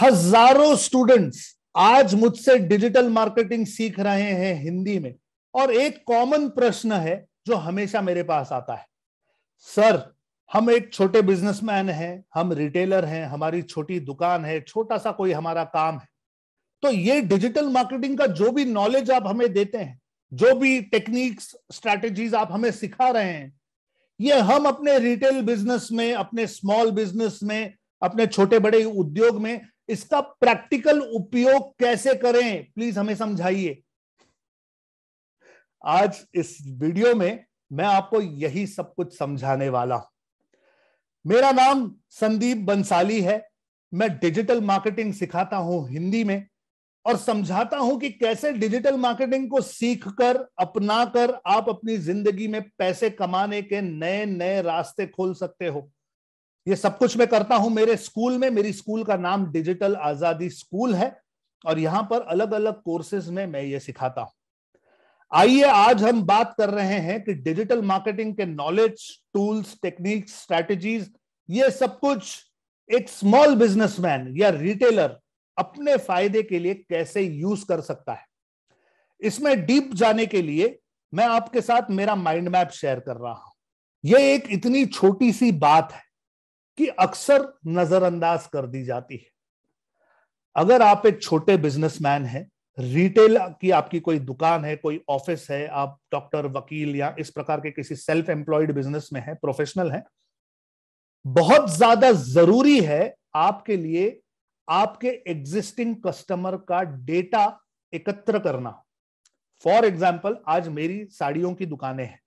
हजारों स्टूडेंट्स आज मुझसे डिजिटल मार्केटिंग सीख रहे हैं हिंदी में और एक कॉमन प्रश्न है जो हमेशा मेरे पास आता है सर हम एक छोटे बिजनेसमैन हैं हम रिटेलर हैं हमारी छोटी दुकान है छोटा सा कोई हमारा काम है तो ये डिजिटल मार्केटिंग का जो भी नॉलेज आप हमें देते हैं जो भी टेक्निक्स स्ट्रैटेजीज आप हमें सिखा रहे हैं ये हम अपने रिटेल बिजनेस में अपने स्मॉल बिजनेस में अपने छोटे बड़े उद्योग में इसका प्रैक्टिकल उपयोग कैसे करें प्लीज हमें समझाइए आज इस वीडियो में मैं आपको यही सब कुछ समझाने वाला हूं मेरा नाम संदीप बंसाली है मैं डिजिटल मार्केटिंग सिखाता हूं हिंदी में और समझाता हूं कि कैसे डिजिटल मार्केटिंग को सीखकर अपनाकर आप अपनी जिंदगी में पैसे कमाने के नए नए रास्ते खोल सकते हो ये सब कुछ मैं करता हूं मेरे स्कूल में मेरी स्कूल का नाम डिजिटल आजादी स्कूल है और यहां पर अलग अलग कोर्सेज में मैं ये सिखाता हूं आइए आज हम बात कर रहे हैं कि डिजिटल मार्केटिंग के नॉलेज टूल्स टेक्निक स्ट्रैटेजीज ये सब कुछ एक स्मॉल बिजनेसमैन या रिटेलर अपने फायदे के लिए कैसे यूज कर सकता है इसमें डीप जाने के लिए मैं आपके साथ मेरा माइंड मैप शेयर कर रहा हूं यह एक इतनी छोटी सी बात है कि अक्सर नजरअंदाज कर दी जाती है अगर आप एक छोटे बिजनेसमैन हैं रिटेल की आपकी कोई दुकान है कोई ऑफिस है आप डॉक्टर वकील या इस प्रकार के किसी सेल्फ एम्प्लॉयड बिजनेस में है प्रोफेशनल है बहुत ज्यादा जरूरी है आपके लिए आपके एग्जिस्टिंग कस्टमर का डेटा एकत्र करना फॉर एग्जाम्पल आज मेरी साड़ियों की दुकानें हैं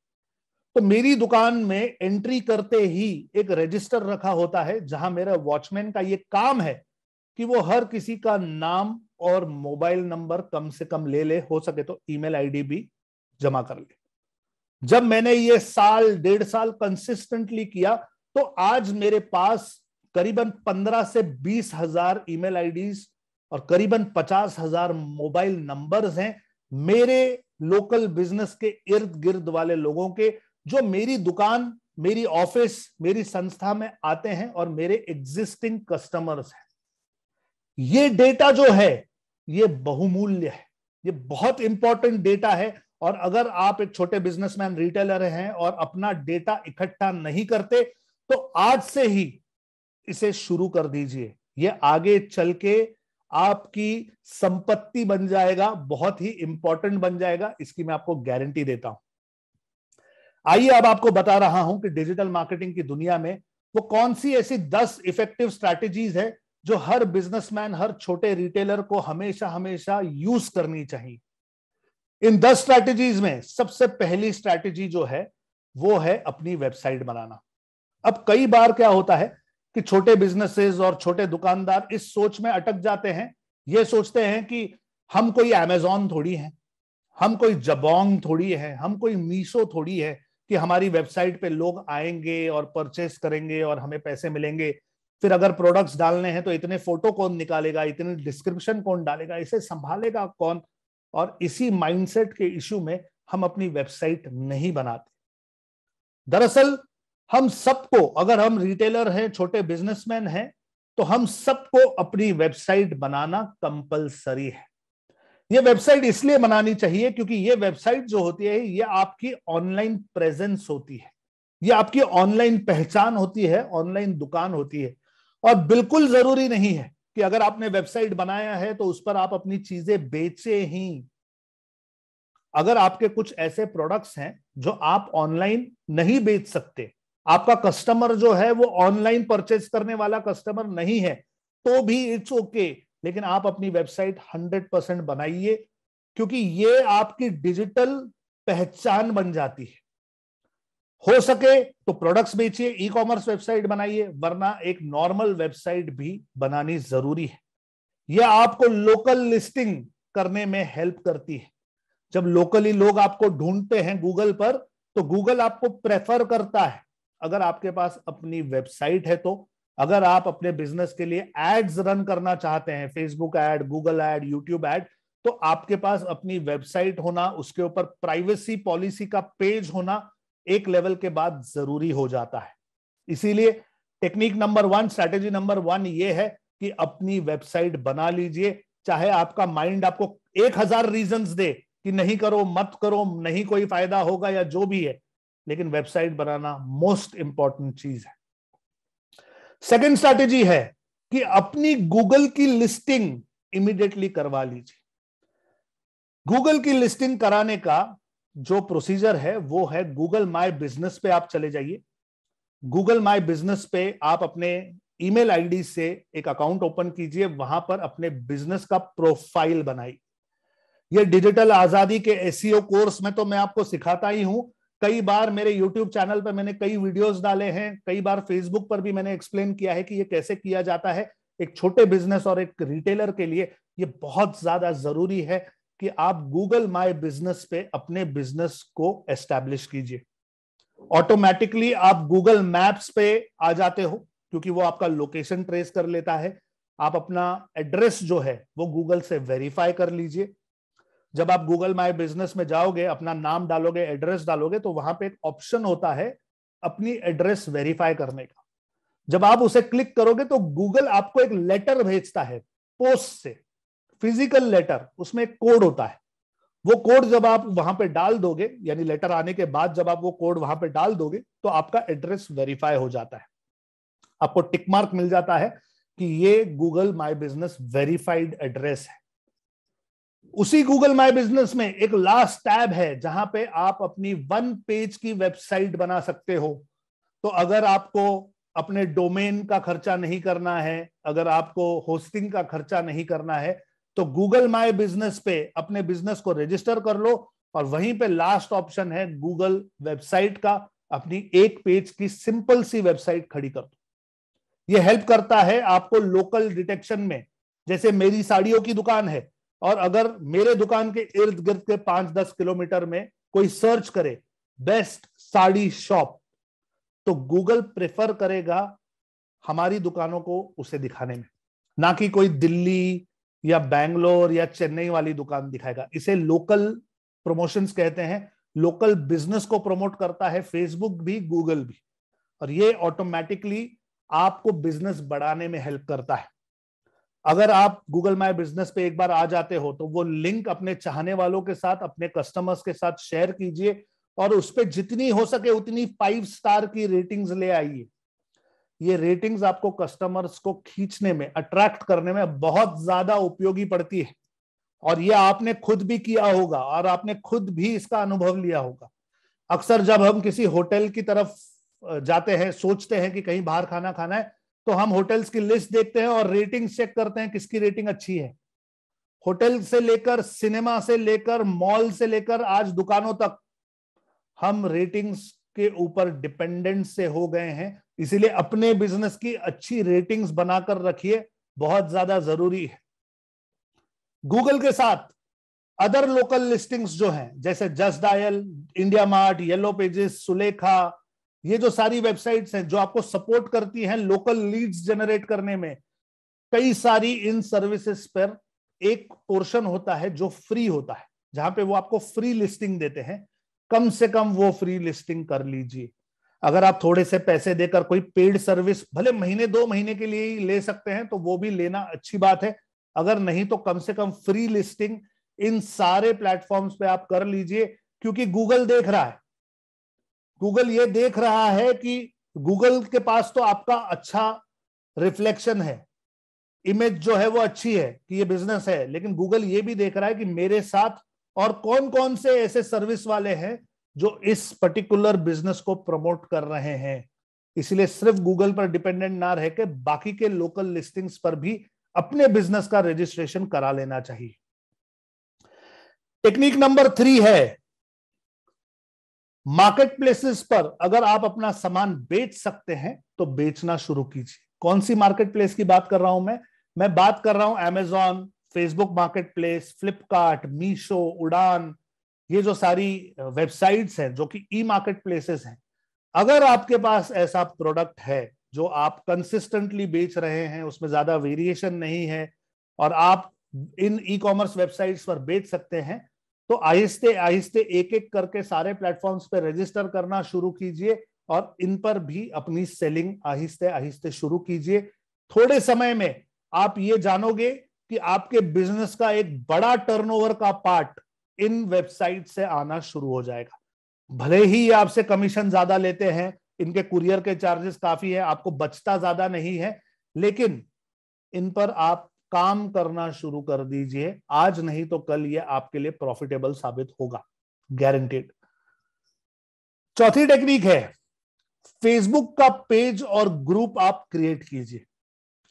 तो मेरी दुकान में एंट्री करते ही एक रजिस्टर रखा होता है जहां मेरा वॉचमैन का ये काम है कि वो हर किसी का नाम और मोबाइल नंबर कम से कम ले ले हो सके तो ईमेल आईडी भी जमा कर ले जब मैंने ये साल डेढ़ साल कंसिस्टेंटली किया तो आज मेरे पास करीबन पंद्रह से बीस हजार ईमेल आईडीज और करीबन पचास हजार मोबाइल नंबर्स हैं मेरे लोकल बिजनेस के इर्द गिर्द वाले लोगों के जो मेरी दुकान मेरी ऑफिस मेरी संस्था में आते हैं और मेरे एग्जिस्टिंग कस्टमर्स हैं ये डेटा जो है ये बहुमूल्य है ये बहुत इंपॉर्टेंट डेटा है और अगर आप एक छोटे बिजनेसमैन रिटेलर हैं और अपना डेटा इकट्ठा नहीं करते तो आज से ही इसे शुरू कर दीजिए ये आगे चल के आपकी संपत्ति बन जाएगा बहुत ही इंपॉर्टेंट बन जाएगा इसकी मैं आपको गारंटी देता हूं आइए अब आपको बता रहा हूं कि डिजिटल मार्केटिंग की दुनिया में वो कौन सी ऐसी दस इफेक्टिव स्ट्रैटेजीज है जो हर बिजनेसमैन हर छोटे रिटेलर को हमेशा हमेशा यूज करनी चाहिए इन दस स्ट्रैटेजीज में सबसे पहली स्ट्रैटेजी जो है वो है अपनी वेबसाइट बनाना अब कई बार क्या होता है कि छोटे बिजनेसेस और छोटे दुकानदार इस सोच में अटक जाते हैं ये सोचते हैं कि हम कोई एमेजॉन थोड़ी है हम कोई जबोंग थोड़ी है हम कोई मीशो थोड़ी है कि हमारी वेबसाइट पे लोग आएंगे और परचेस करेंगे और हमें पैसे मिलेंगे फिर अगर प्रोडक्ट्स डालने हैं तो इतने फोटो कौन निकालेगा इतने डिस्क्रिप्शन कौन डालेगा इसे संभालेगा कौन और इसी माइंडसेट के इश्यू में हम अपनी वेबसाइट नहीं बनाते दरअसल हम सबको अगर हम रिटेलर हैं छोटे बिजनेसमैन हैं तो हम सबको अपनी वेबसाइट बनाना कंपलसरी है ये वेबसाइट इसलिए बनानी चाहिए क्योंकि ये वेबसाइट जो होती है ये आपकी ऑनलाइन प्रेजेंस होती है ये आपकी ऑनलाइन पहचान होती है ऑनलाइन दुकान होती है और बिल्कुल जरूरी नहीं है कि अगर आपने वेबसाइट बनाया है तो उस पर आप अपनी चीजें बेचे ही अगर आपके कुछ ऐसे प्रोडक्ट्स हैं जो आप ऑनलाइन नहीं बेच सकते आपका कस्टमर जो है वो ऑनलाइन परचेज करने वाला कस्टमर नहीं है तो भी इट्स ओके okay लेकिन आप अपनी वेबसाइट 100 परसेंट बनाइए क्योंकि ये आपकी डिजिटल पहचान बन जाती है हो सके तो प्रोडक्ट्स बेचिए ई कॉमर्स वेबसाइट बनाइए वरना एक नॉर्मल वेबसाइट भी बनानी जरूरी है यह आपको लोकल लिस्टिंग करने में हेल्प करती है जब लोकली लोग आपको ढूंढते हैं गूगल पर तो गूगल आपको प्रेफर करता है अगर आपके पास अपनी वेबसाइट है तो अगर आप अपने बिजनेस के लिए एड्स रन करना चाहते हैं Facebook ad Google ad YouTube ad तो आपके पास अपनी वेबसाइट होना उसके ऊपर प्राइवेसी पॉलिसी का पेज होना एक लेवल के बाद जरूरी हो जाता है इसीलिए technique number one strategy number one ये है कि अपनी वेबसाइट बना लीजिए चाहे आपका माइंड आपको एक हजार रीजन दे कि नहीं करो मत करो नहीं कोई फायदा होगा या जो भी है लेकिन वेबसाइट बनाना मोस्ट इंपॉर्टेंट चीज है सेकंड स्ट्रैटेजी है कि अपनी गूगल की लिस्टिंग इमीडिएटली करवा लीजिए गूगल की लिस्टिंग कराने का जो प्रोसीजर है वो है गूगल माई बिजनेस पे आप चले जाइए गूगल माई बिजनेस पे आप अपने ईमेल आईडी से एक अकाउंट ओपन कीजिए वहां पर अपने बिजनेस का प्रोफाइल बनाइए ये डिजिटल आजादी के एसीओ कोर्स e में तो मैं आपको सिखाता ही हूं कई बार मेरे YouTube चैनल पर मैंने कई वीडियोस डाले हैं कई बार Facebook पर भी मैंने एक्सप्लेन किया है कि ये कैसे किया जाता है एक छोटे बिजनेस और एक रिटेलर के लिए ये बहुत ज्यादा जरूरी है कि आप गूगल माई बिजनेस पे अपने बिजनेस को एस्टेब्लिश कीजिए ऑटोमेटिकली आप गूगल मैप्स पे आ जाते हो क्योंकि वो आपका लोकेशन ट्रेस कर लेता है आप अपना एड्रेस जो है वो गूगल से वेरीफाई कर लीजिए जब आप गूगल माई बिजनेस में जाओगे अपना नाम डालोगे एड्रेस डालोगे तो वहां पे एक ऑप्शन होता है अपनी एड्रेस वेरीफाई करने का जब आप उसे क्लिक करोगे तो गूगल आपको एक लेटर भेजता है पोस्ट से फिजिकल लेटर उसमें एक कोड होता है वो कोड जब आप वहां पे डाल दोगे यानी लेटर आने के बाद जब आप वो कोड वहां पे डाल दोगे तो आपका एड्रेस वेरीफाई हो जाता है आपको टिक मार्क मिल जाता है कि ये Google my business verified address है उसी गूगल माई बिजनेस में एक लास्ट टैब है जहां पे आप अपनी वन पेज की वेबसाइट बना सकते हो तो अगर आपको अपने डोमेन का खर्चा नहीं करना है अगर आपको होस्टिंग का खर्चा नहीं करना है तो गूगल माई बिजनेस पे अपने बिजनेस को रजिस्टर कर लो और वहीं पे लास्ट ऑप्शन है गूगल वेबसाइट का अपनी एक पेज की सिंपल सी वेबसाइट खड़ी कर दो ये हेल्प करता है आपको लोकल डिटेक्शन में जैसे मेरी साड़ियों की दुकान है और अगर मेरे दुकान के इर्द गिर्द के पांच दस किलोमीटर में कोई सर्च करे बेस्ट साड़ी शॉप तो गूगल प्रेफर करेगा हमारी दुकानों को उसे दिखाने में ना कि कोई दिल्ली या बैंगलोर या चेन्नई वाली दुकान दिखाएगा इसे लोकल प्रमोशंस कहते हैं लोकल बिजनेस को प्रमोट करता है फेसबुक भी गूगल भी और ये ऑटोमेटिकली आपको बिजनेस बढ़ाने में हेल्प करता है अगर आप गूगल माई बिजनेस पे एक बार आ जाते हो तो वो लिंक अपने चाहने वालों के साथ अपने कस्टमर्स के साथ शेयर कीजिए और उस पर जितनी हो सके उतनी फाइव स्टार की रेटिंग्स ले आइए ये रेटिंग्स आपको कस्टमर्स को खींचने में अट्रैक्ट करने में बहुत ज्यादा उपयोगी पड़ती है और ये आपने खुद भी किया होगा और आपने खुद भी इसका अनुभव लिया होगा अक्सर जब हम किसी होटल की तरफ जाते हैं सोचते हैं कि कहीं बाहर खाना खाना है तो हम होटल्स की लिस्ट देखते हैं और रेटिंग चेक करते हैं किसकी रेटिंग अच्छी है होटल से लेकर सिनेमा से लेकर मॉल से लेकर आज दुकानों तक हम रेटिंग्स के ऊपर डिपेंडेंट से हो गए हैं इसीलिए अपने बिजनेस की अच्छी रेटिंग्स बनाकर रखिए बहुत ज्यादा जरूरी है गूगल के साथ अदर लोकल लिस्टिंग्स जो हैं जैसे just dial India mart yellow pages Sulekha ये जो सारी वेबसाइट्स हैं जो आपको सपोर्ट करती हैं लोकल लीड्स जनरेट करने में कई सारी इन सर्विसेज पर एक पोर्शन होता है जो फ्री होता है जहां पे वो आपको फ्री लिस्टिंग देते हैं कम से कम वो फ्री लिस्टिंग कर लीजिए अगर आप थोड़े से पैसे देकर कोई पेड सर्विस भले महीने दो महीने के लिए ही ले सकते हैं तो वो भी लेना अच्छी बात है अगर नहीं तो कम से कम फ्री लिस्टिंग इन सारे प्लेटफॉर्म्स पे आप कर लीजिए क्योंकि गूगल देख रहा है गूगल ये देख रहा है कि गूगल के पास तो आपका अच्छा रिफ्लेक्शन है इमेज जो है वो अच्छी है कि ये बिजनेस है लेकिन गूगल ये भी देख रहा है कि मेरे साथ और कौन कौन से ऐसे सर्विस वाले हैं जो इस पर्टिकुलर बिजनेस को प्रमोट कर रहे हैं इसलिए सिर्फ गूगल पर डिपेंडेंट ना रह के बाकी के लोकल लिस्टिंग्स पर भी अपने बिजनेस का रजिस्ट्रेशन करा लेना चाहिए टेक्निक नंबर थ्री है मार्केट प्लेसेस पर अगर आप अपना सामान बेच सकते हैं तो बेचना शुरू कीजिए कौन सी मार्केट प्लेस की बात कर रहा हूं मैं मैं बात कर रहा हूं Amazon Facebook market place Flipkart Meesho Udaan ये जो सारी वेबसाइट्स हैं जो कि ई मार्केट प्लेसेस हैं अगर आपके पास ऐसा प्रोडक्ट है जो आप कंसिस्टेंटली बेच रहे हैं उसमें ज्यादा वेरिएशन नहीं है और आप इन ई कॉमर्स वेबसाइट्स पर बेच सकते हैं तो आहिस्ते आहिस्ते एक एक करके सारे प्लेटफॉर्म्स पे रजिस्टर करना शुरू कीजिए और इन पर भी अपनी सेलिंग आहिस्ते आहिस्ते शुरू कीजिए थोड़े समय में आप ये जानोगे कि आपके बिजनेस का एक बड़ा टर्नओवर का पार्ट इन वेबसाइट से आना शुरू हो जाएगा भले ही ये आपसे कमीशन ज्यादा लेते हैं इनके कुरियर के चार्जेस काफी है आपको बचता ज्यादा नहीं है लेकिन इन पर आप काम करना शुरू कर दीजिए आज नहीं तो कल ये आपके लिए प्रॉफिटेबल साबित होगा गारंटेड चौथी टेक्निक है फेसबुक का पेज और ग्रुप आप क्रिएट कीजिए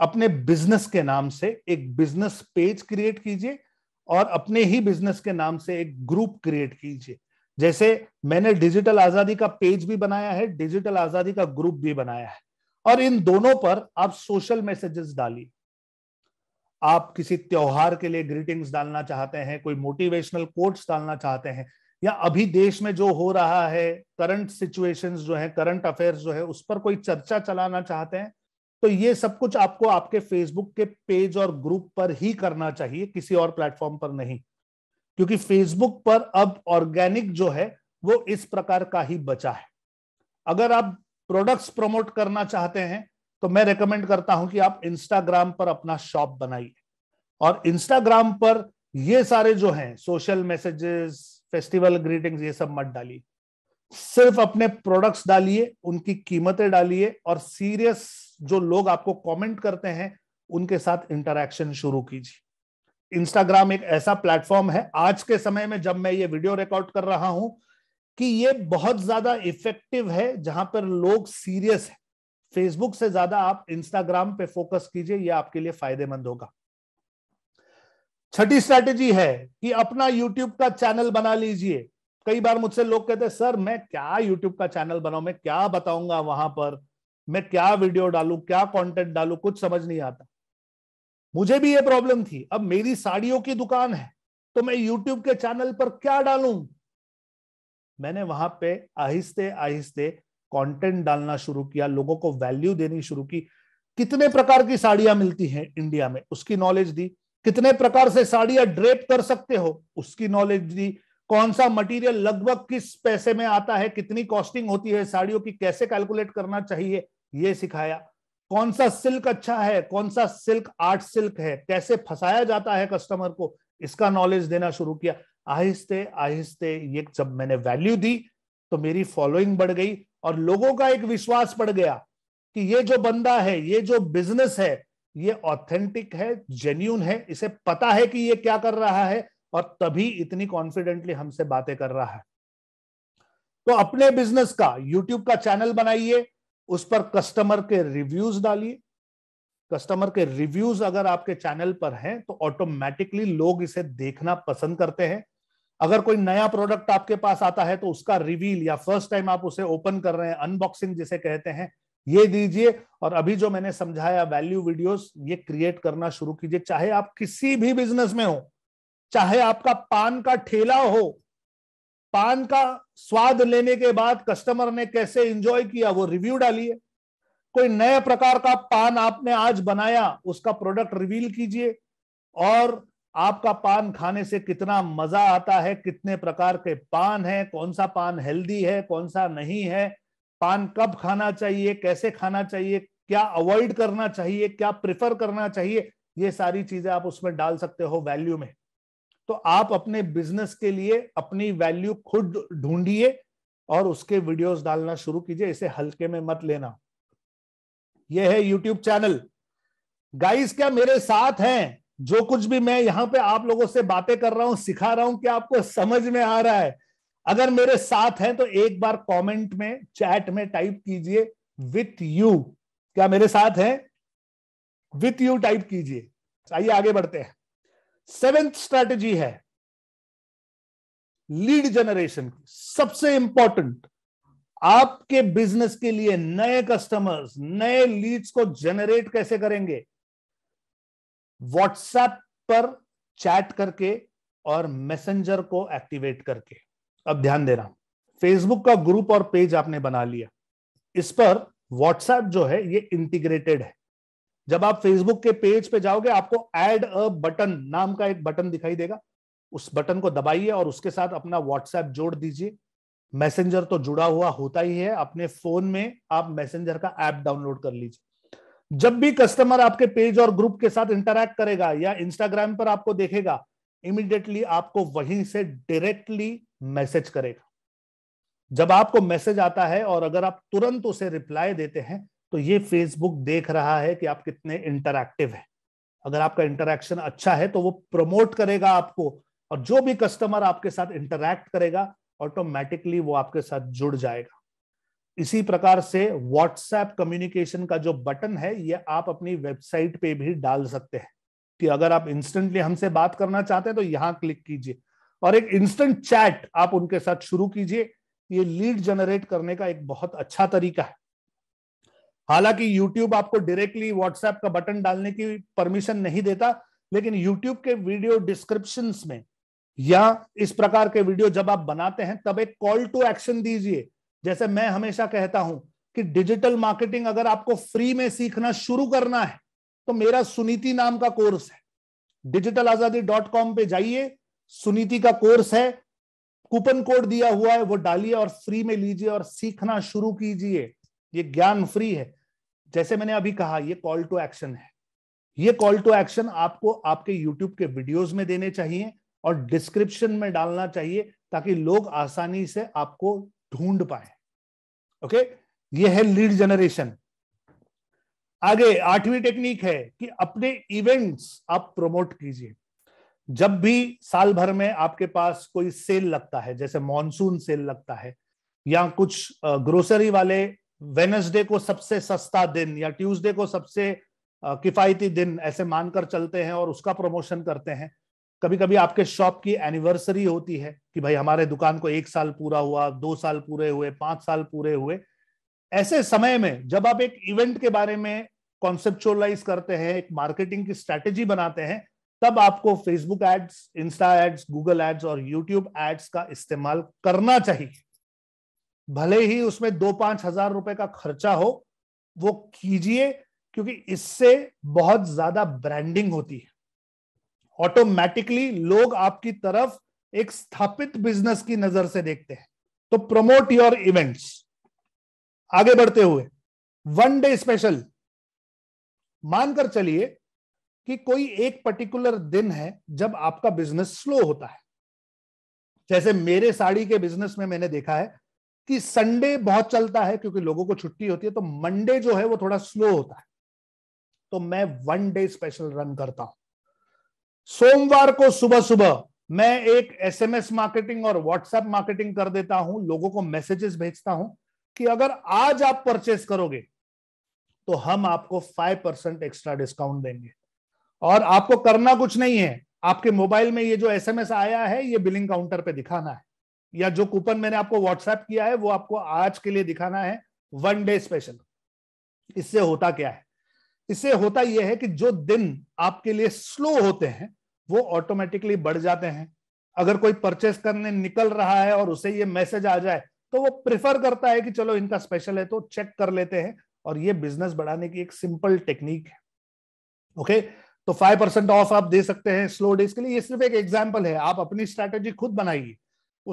अपने बिजनेस के नाम से एक बिजनेस पेज क्रिएट कीजिए और अपने ही बिजनेस के नाम से एक ग्रुप क्रिएट कीजिए जैसे मैंने डिजिटल आजादी का पेज भी बनाया है डिजिटल आजादी का ग्रुप भी बनाया है और इन दोनों पर आप सोशल मैसेजेस डालिए आप किसी त्योहार के लिए ग्रीटिंग्स डालना चाहते हैं कोई मोटिवेशनल कोट्स डालना चाहते हैं या अभी देश में जो हो रहा है करंट सिचुएशंस जो है करंट अफेयर्स जो है उस पर कोई चर्चा चलाना चाहते हैं तो ये सब कुछ आपको आपके फेसबुक के पेज और ग्रुप पर ही करना चाहिए किसी और प्लेटफॉर्म पर नहीं क्योंकि फेसबुक पर अब ऑर्गेनिक जो है वो इस प्रकार का ही बचा है अगर आप प्रोडक्ट्स प्रमोट करना चाहते हैं तो मैं रेकमेंड करता हूं कि आप इंस्टाग्राम पर अपना शॉप बनाइए और इंस्टाग्राम पर ये सारे जो हैं सोशल मैसेजेस फेस्टिवल ग्रीटिंग्स ये सब मत डालिए सिर्फ अपने प्रोडक्ट्स डालिए उनकी कीमतें डालिए और सीरियस जो लोग आपको कमेंट करते हैं उनके साथ इंटरेक्शन शुरू कीजिए इंस्टाग्राम एक ऐसा प्लेटफॉर्म है आज के समय में जब मैं ये वीडियो रिकॉर्ड कर रहा हूं कि ये बहुत ज्यादा इफेक्टिव है जहां पर लोग सीरियस है फेसबुक से ज्यादा आप इंस्टाग्राम पे फोकस कीजिए यह आपके लिए फायदेमंद होगा छठी स्ट्रेटेजी है कि अपना यूट्यूब का चैनल बना लीजिए कई बार मुझसे लोग कहते हैं सर मैं क्या यूट्यूब का चैनल बनाऊ मैं क्या बताऊंगा वहां पर मैं क्या वीडियो डालू क्या कंटेंट डालू कुछ समझ नहीं आता मुझे भी ये प्रॉब्लम थी अब मेरी साड़ियों की दुकान है तो मैं YouTube के चैनल पर क्या डालूं मैंने वहां पे आहिस्ते आहिस्ते कंटेंट डालना शुरू किया लोगों को वैल्यू देनी शुरू की कितने प्रकार की साड़ियां मिलती हैं इंडिया में उसकी नॉलेज दी कितने प्रकार से साड़ियां ड्रेप कर सकते हो उसकी नॉलेज दी कौन सा मटेरियल लगभग किस पैसे में आता है कितनी कॉस्टिंग होती है साड़ियों की कैसे कैलकुलेट करना चाहिए ये सिखाया कौन सा सिल्क अच्छा है कौन सा सिल्क आर्ट सिल्क है कैसे फंसाया जाता है कस्टमर को इसका नॉलेज देना शुरू किया आहिस्ते आहिस्ते ये जब मैंने वैल्यू दी तो मेरी फॉलोइंग बढ़ गई और लोगों का एक विश्वास पड़ गया कि ये जो बंदा है ये जो बिजनेस है ये ऑथेंटिक है जेन्यून है इसे पता है कि ये क्या कर रहा है और तभी इतनी कॉन्फिडेंटली हमसे बातें कर रहा है तो अपने बिजनेस का यूट्यूब का चैनल बनाइए उस पर कस्टमर के रिव्यूज डालिए कस्टमर के रिव्यूज अगर आपके चैनल पर हैं तो ऑटोमेटिकली लोग इसे देखना पसंद करते हैं अगर कोई नया प्रोडक्ट आपके पास आता है तो उसका रिवील या फर्स्ट टाइम आप उसे ओपन कर रहे हैं अनबॉक्सिंग जिसे कहते हैं ये दीजिए और अभी जो मैंने समझाया वैल्यू वीडियोस ये क्रिएट करना शुरू कीजिए चाहे आप किसी भी बिजनेस में हो चाहे आपका पान का ठेला हो पान का स्वाद लेने के बाद कस्टमर ने कैसे इंजॉय किया वो रिव्यू डालिए कोई नए प्रकार का पान आपने आज बनाया उसका प्रोडक्ट रिवील कीजिए और आपका पान खाने से कितना मजा आता है कितने प्रकार के पान है कौन सा पान हेल्दी है कौन सा नहीं है पान कब खाना चाहिए कैसे खाना चाहिए क्या अवॉइड करना चाहिए क्या प्रिफर करना चाहिए ये सारी चीजें आप उसमें डाल सकते हो वैल्यू में तो आप अपने बिजनेस के लिए अपनी वैल्यू खुद ढूंढिए और उसके वीडियोस डालना शुरू कीजिए इसे हल्के में मत लेना यह है यूट्यूब चैनल गाइस क्या मेरे साथ हैं जो कुछ भी मैं यहाँ पे आप लोगों से बातें कर रहा हूं सिखा रहा हूं कि आपको समझ में आ रहा है अगर मेरे साथ हैं तो एक बार कमेंट में चैट में टाइप कीजिए विथ यू क्या मेरे साथ हैं विथ यू टाइप कीजिए आइए आगे बढ़ते हैं सेवेंथ स्ट्रेटेजी है लीड जनरेशन की सबसे इंपॉर्टेंट आपके बिजनेस के लिए नए कस्टमर्स नए लीड्स को जनरेट कैसे करेंगे व्हाट्सएप पर चैट करके और मैसेंजर को एक्टिवेट करके अब ध्यान दे हूं फेसबुक का ग्रुप और पेज आपने बना लिया इस पर व्हाट्सएप जो है ये इंटीग्रेटेड है जब आप फेसबुक के पेज पे जाओगे आपको एड अ बटन नाम का एक बटन दिखाई देगा उस बटन को दबाइए और उसके साथ अपना व्हाट्सएप जोड़ दीजिए मैसेंजर तो जुड़ा हुआ होता ही है अपने फोन में आप मैसेंजर का ऐप डाउनलोड कर लीजिए जब भी कस्टमर आपके पेज और ग्रुप के साथ इंटरेक्ट करेगा या इंस्टाग्राम पर आपको देखेगा इमिडिएटली आपको वहीं से डायरेक्टली मैसेज करेगा जब आपको मैसेज आता है और अगर आप तुरंत उसे रिप्लाई देते हैं तो ये फेसबुक देख रहा है कि आप कितने इंटरक्टिव है अगर आपका इंटरेक्शन अच्छा है तो वो प्रमोट करेगा आपको और जो भी कस्टमर आपके साथ इंटरैक्ट करेगा ऑटोमेटिकली वो आपके साथ जुड़ जाएगा इसी प्रकार से व्हाट्सएप कम्युनिकेशन का जो बटन है ये आप अपनी वेबसाइट पे भी डाल सकते हैं कि अगर आप इंस्टेंटली हमसे बात करना चाहते हैं तो यहाँ क्लिक कीजिए और एक इंस्टेंट चैट आप उनके साथ शुरू कीजिए ये लीड जनरेट करने का एक बहुत अच्छा तरीका है हालांकि YouTube आपको डायरेक्टली WhatsApp का बटन डालने की परमिशन नहीं देता लेकिन YouTube के वीडियो डिस्क्रिप्शन में या इस प्रकार के वीडियो जब आप बनाते हैं तब एक कॉल टू एक्शन दीजिए जैसे मैं हमेशा कहता हूं कि डिजिटल मार्केटिंग अगर आपको फ्री में सीखना शुरू करना है तो मेरा सुनीति नाम का कोर्स है डिजिटल आजादी डॉट कॉम पे जाइए सुनीति का कोर्स है कूपन कोड दिया हुआ है वो डालिए और फ्री में लीजिए और सीखना शुरू कीजिए ये ज्ञान फ्री है जैसे मैंने अभी कहा ये कॉल टू एक्शन है ये कॉल टू एक्शन आपको आपके यूट्यूब के वीडियोस में देने चाहिए और डिस्क्रिप्शन में डालना चाहिए ताकि लोग आसानी से आपको ढूंढ पाए ओके ये है लीड जनरेशन आगे आठवीं टेक्निक है कि अपने इवेंट्स आप प्रमोट कीजिए जब भी साल भर में आपके पास कोई सेल लगता है जैसे मॉनसून सेल लगता है या कुछ ग्रोसरी वाले वेनसडे को सबसे सस्ता दिन या ट्यूसडे को सबसे किफायती दिन ऐसे मानकर चलते हैं और उसका प्रमोशन करते हैं कभी कभी आपके शॉप की एनिवर्सरी होती है कि भाई हमारे दुकान को एक साल पूरा हुआ दो साल पूरे हुए पांच साल पूरे हुए ऐसे समय में जब आप एक इवेंट के बारे में कॉन्सेप्चुअलाइज करते हैं एक मार्केटिंग की स्ट्रैटेजी बनाते हैं तब आपको Facebook ads insta ads Google ads और यूट्यूब एड्स का इस्तेमाल करना चाहिए भले ही उसमें दो पांच हजार रुपए का खर्चा हो वो कीजिए क्योंकि इससे बहुत ज्यादा ब्रांडिंग होती है ऑटोमेटिकली लोग आपकी तरफ एक स्थापित बिजनेस की नजर से देखते हैं तो प्रमोट योर इवेंट्स आगे बढ़ते हुए वन डे स्पेशल मानकर चलिए कि कोई एक पर्टिकुलर दिन है जब आपका बिजनेस स्लो होता है जैसे मेरे साड़ी के बिजनेस में मैंने देखा है कि संडे बहुत चलता है क्योंकि लोगों को छुट्टी होती है तो मंडे जो है वो थोड़ा स्लो होता है तो मैं वन डे स्पेशल रन करता हूं सोमवार को सुबह सुबह मैं एक एसएमएस मार्केटिंग और व्हाट्सएप मार्केटिंग कर देता हूं लोगों को मैसेजेस भेजता हूं कि अगर आज आप परचेस करोगे तो हम आपको फाइव परसेंट एक्स्ट्रा डिस्काउंट देंगे और आपको करना कुछ नहीं है आपके मोबाइल में ये जो एसएमएस आया है ये बिलिंग काउंटर पे दिखाना है या जो कूपन मैंने आपको व्हाट्सएप किया है वो आपको आज के लिए दिखाना है वन डे स्पेशल इससे होता क्या है इससे होता यह है कि जो दिन आपके लिए स्लो होते हैं वो ऑटोमेटिकली बढ़ जाते हैं अगर कोई परचेस करने निकल रहा है और उसे ये मैसेज आ जाए तो वो प्रिफर करता है कि चलो इनका स्पेशल है तो चेक कर लेते हैं और ये बिजनेस बढ़ाने की एक सिंपल टेक्निक है ओके तो फाइव परसेंट ऑफ आप दे सकते हैं स्लो डेज के लिए ये सिर्फ एक एग्जाम्पल है आप अपनी स्ट्रेटेजी खुद बनाइए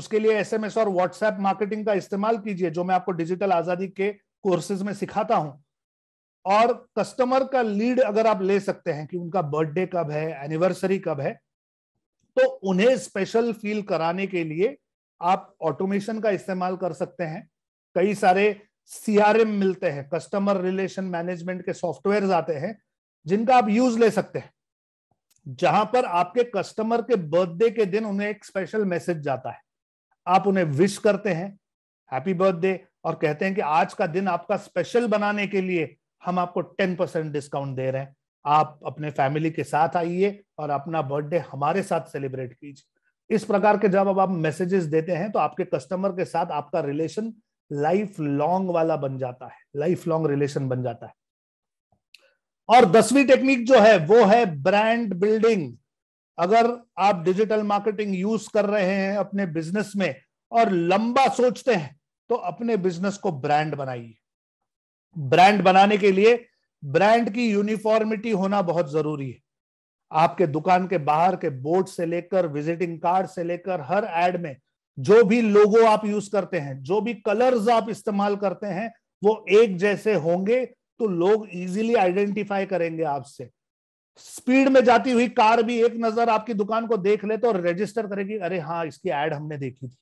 उसके लिए एस और व्हाट्सएप मार्केटिंग का इस्तेमाल कीजिए जो मैं आपको डिजिटल आजादी के कोर्सेज में सिखाता हूं और कस्टमर का लीड अगर आप ले सकते हैं कि उनका बर्थडे कब है एनिवर्सरी कब है तो उन्हें स्पेशल फील कराने के लिए आप ऑटोमेशन का इस्तेमाल कर सकते हैं कई सारे सीआरएम मिलते हैं कस्टमर रिलेशन मैनेजमेंट के सॉफ्टवेयर आते हैं जिनका आप यूज ले सकते हैं जहां पर आपके कस्टमर के बर्थडे के दिन उन्हें एक स्पेशल मैसेज जाता है आप उन्हें विश करते हैं हैप्पी बर्थडे और कहते हैं कि आज का दिन आपका स्पेशल बनाने के लिए हम आपको टेन परसेंट डिस्काउंट दे रहे हैं आप अपने फैमिली के साथ आइए और अपना बर्थडे हमारे साथ सेलिब्रेट कीजिए इस प्रकार के जब अब आप मैसेजेस देते हैं तो आपके कस्टमर के साथ आपका रिलेशन लाइफ लॉन्ग वाला बन जाता है लाइफ लॉन्ग रिलेशन बन जाता है और दसवीं टेक्निक जो है वो है ब्रांड बिल्डिंग अगर आप डिजिटल मार्केटिंग यूज कर रहे हैं अपने बिजनेस में और लंबा सोचते हैं तो अपने बिजनेस को ब्रांड बनाइए ब्रांड बनाने के लिए ब्रांड की यूनिफॉर्मिटी होना बहुत जरूरी है आपके दुकान के बाहर के बोर्ड से लेकर विजिटिंग कार्ड से लेकर हर एड में जो भी लोगो आप यूज करते हैं जो भी कलर्स आप इस्तेमाल करते हैं वो एक जैसे होंगे तो लोग इजीली आइडेंटिफाई करेंगे आपसे स्पीड में जाती हुई कार भी एक नजर आपकी दुकान को देख ले तो रजिस्टर करेगी अरे हाँ इसकी एड हमने देखी थी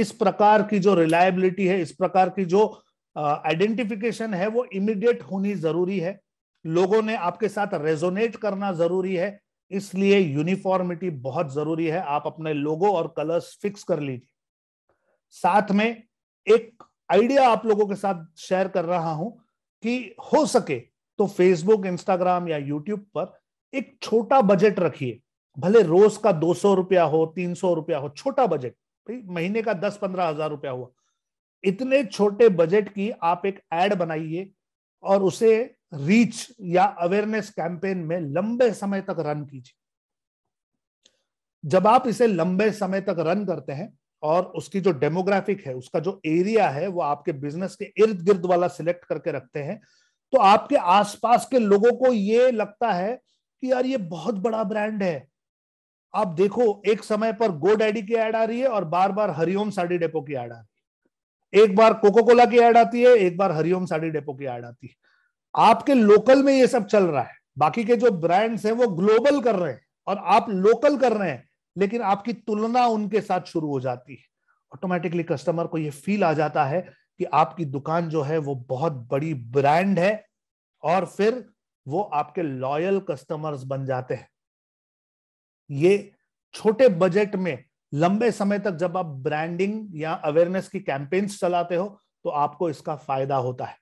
इस प्रकार की जो रिलायबिलिटी है इस प्रकार की जो आइडेंटिफिकेशन है वो इमिडिएट होनी जरूरी है लोगों ने आपके साथ रेजोनेट करना जरूरी है इसलिए यूनिफॉर्मिटी बहुत जरूरी है आप अपने लोगों और कलर्स फिक्स कर लीजिए साथ में एक आइडिया आप लोगों के साथ शेयर कर रहा हूं कि हो सके तो फेसबुक इंस्टाग्राम या यूट्यूब पर एक छोटा बजट रखिए भले रोज का दो सौ रुपया हो तीन सौ रुपया हो छोटा बजट महीने का दस पंद्रह हजार रुपया हुआ इतने छोटे बजट की आप एक एड बनाइए और उसे रीच या अवेयरनेस कैंपेन में लंबे समय तक रन कीजिए जब आप इसे लंबे समय तक रन करते हैं और उसकी जो डेमोग्राफिक है उसका जो एरिया है वो आपके बिजनेस के इर्द गिर्द वाला सिलेक्ट करके रखते हैं तो आपके आसपास के लोगों को ये लगता है कि यार ये बहुत बड़ा ब्रांड है आप देखो एक समय पर गो डैडी की एड आ रही है और बार बार हरिओम साड़ी डेपो की एड आ रही है एक बार कोको कोला की एड आती है एक बार हरिओम साड़ी डेपो की एड आती है आपके लोकल में ये सब चल रहा है बाकी के जो ब्रांड्स हैं वो ग्लोबल कर रहे हैं और आप लोकल कर रहे हैं लेकिन आपकी तुलना उनके साथ शुरू हो जाती है ऑटोमेटिकली कस्टमर को ये फील आ जाता है कि आपकी दुकान जो है वो बहुत बड़ी ब्रांड है और फिर वो आपके लॉयल कस्टमर्स बन जाते हैं ये छोटे बजट में लंबे समय तक जब आप ब्रांडिंग या अवेयरनेस की कैंपेन्स चलाते हो तो आपको इसका फायदा होता है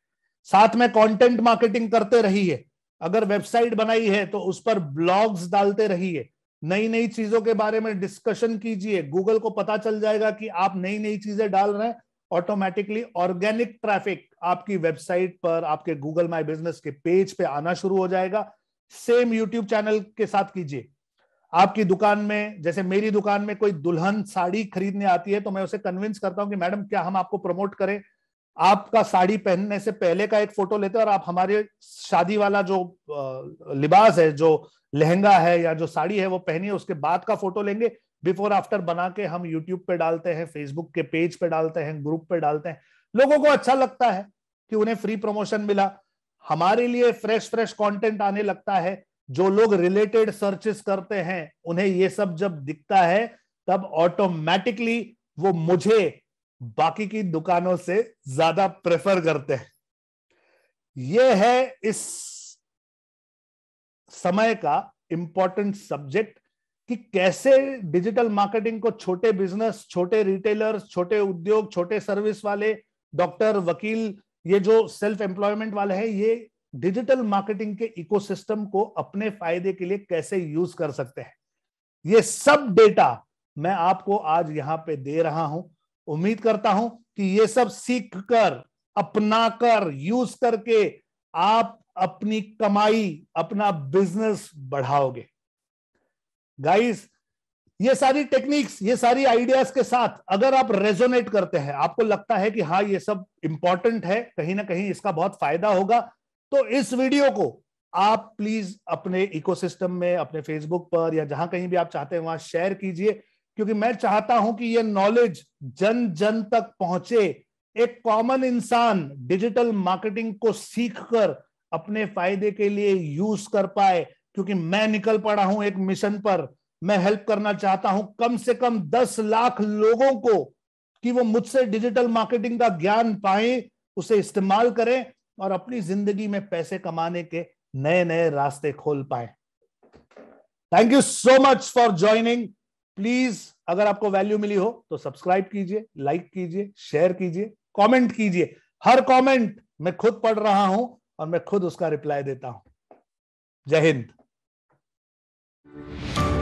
साथ में कंटेंट मार्केटिंग करते रहिए अगर वेबसाइट बनाई है तो उस पर ब्लॉग्स डालते रहिए नई नई चीजों के बारे में डिस्कशन कीजिए गूगल को पता चल जाएगा कि आप नई नई चीजें डाल रहे हैं ऑटोमेटिकली ऑर्गेनिक ट्रैफिक आपकी वेबसाइट पर आपके गूगल माई बिजनेस के पेज पे आना शुरू हो जाएगा सेम यूट्यूब चैनल के साथ कीजिए आपकी दुकान में जैसे मेरी दुकान में कोई दुल्हन साड़ी खरीदने आती है तो मैं उसे कन्विंस करता हूं कि मैडम क्या हम आपको प्रमोट करें आपका साड़ी पहनने से पहले का एक फोटो लेते हैं और आप हमारे शादी वाला जो लिबास है जो लहंगा है या जो साड़ी है वो पहनिए उसके बाद का फोटो लेंगे बिफोर आफ्टर बना के हम यूट्यूब पे डालते हैं फेसबुक के पेज पे डालते हैं ग्रुप पे डालते हैं लोगों को अच्छा लगता है कि उन्हें फ्री प्रमोशन मिला हमारे लिए फ्रेश फ्रेश कंटेंट आने लगता है जो लोग रिलेटेड सर्चेस करते हैं उन्हें ये सब जब दिखता है तब ऑटोमेटिकली वो मुझे बाकी की दुकानों से ज्यादा प्रेफर करते हैं ये है इस समय का इंपॉर्टेंट सब्जेक्ट कि कैसे डिजिटल मार्केटिंग को छोटे बिजनेस छोटे रिटेलर छोटे उद्योग छोटे सर्विस वाले डॉक्टर वकील ये जो सेल्फ एम्प्लॉयमेंट वाले हैं ये डिजिटल मार्केटिंग के इकोसिस्टम को अपने फायदे के लिए कैसे यूज कर सकते हैं ये सब डेटा मैं आपको आज यहां पे दे रहा हूं उम्मीद करता हूं कि ये सब सीख कर अपना कर यूज करके आप अपनी कमाई अपना बिजनेस बढ़ाओगे गाइस ये सारी टेक्निक्स ये सारी आइडियाज के साथ अगर आप रेजोनेट करते हैं आपको लगता है कि हाँ ये सब इंपॉर्टेंट है कहीं ना कहीं इसका बहुत फायदा होगा तो इस वीडियो को आप प्लीज अपने इकोसिस्टम में अपने फेसबुक पर या जहां कहीं भी आप चाहते हैं वहां शेयर कीजिए क्योंकि मैं चाहता हूं कि ये नॉलेज जन जन तक पहुंचे एक कॉमन इंसान डिजिटल मार्केटिंग को सीखकर अपने फायदे के लिए यूज कर पाए क्योंकि मैं निकल पड़ा हूं एक मिशन पर मैं हेल्प करना चाहता हूं कम से कम दस लाख लोगों को कि वो मुझसे डिजिटल मार्केटिंग का ज्ञान पाए उसे इस्तेमाल करें और अपनी जिंदगी में पैसे कमाने के नए नए रास्ते खोल पाए thank you so much for joining please अगर आपको वैल्यू मिली हो तो सब्सक्राइब कीजिए लाइक कीजिए शेयर कीजिए कमेंट कीजिए हर कमेंट मैं खुद पढ़ रहा हूं और मैं खुद उसका रिप्लाई देता हूं जय हिंद